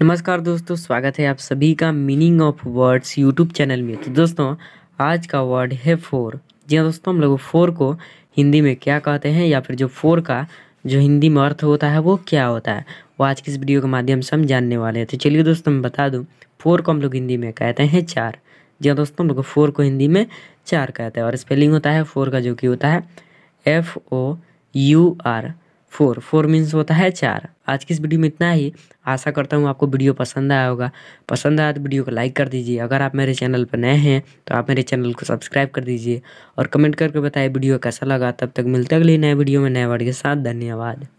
नमस्कार दोस्तों स्वागत है आप सभी का meaning of words YouTube channel में तो दोस्तों आज का वर्ड है फोर जी हाँ दोस्तों हम लोग फोर को हिंदी में क्या कहते हैं या फिर जो फोर का जो हिंदी में अर्थ होता है वो क्या होता है वो आज की इस वीडियो के माध्यम से हम जानने वाले हैं तो चलिए दोस्तों मैं बता दूँ फोर को हम लोग हिंदी में कहते हैं चार जी हाँ दोस्तों हम लोग फोर को हिंदी में चार कहते हैं और स्पेलिंग होता है फोर का जो कि होता है F O U R four four means होता है चार आज की इस वीडियो में इतना ही आशा करता हूँ आपको वीडियो पसंद आया होगा पसंद आया तो वीडियो को लाइक कर दीजिए अगर आप मेरे चैनल पर नए हैं तो आप मेरे चैनल को सब्सक्राइब कर दीजिए और कमेंट करके बताइए वीडियो कैसा लगा तब तक मिलते अगले नए वीडियो में नए वर्ड के साथ धन्यवाद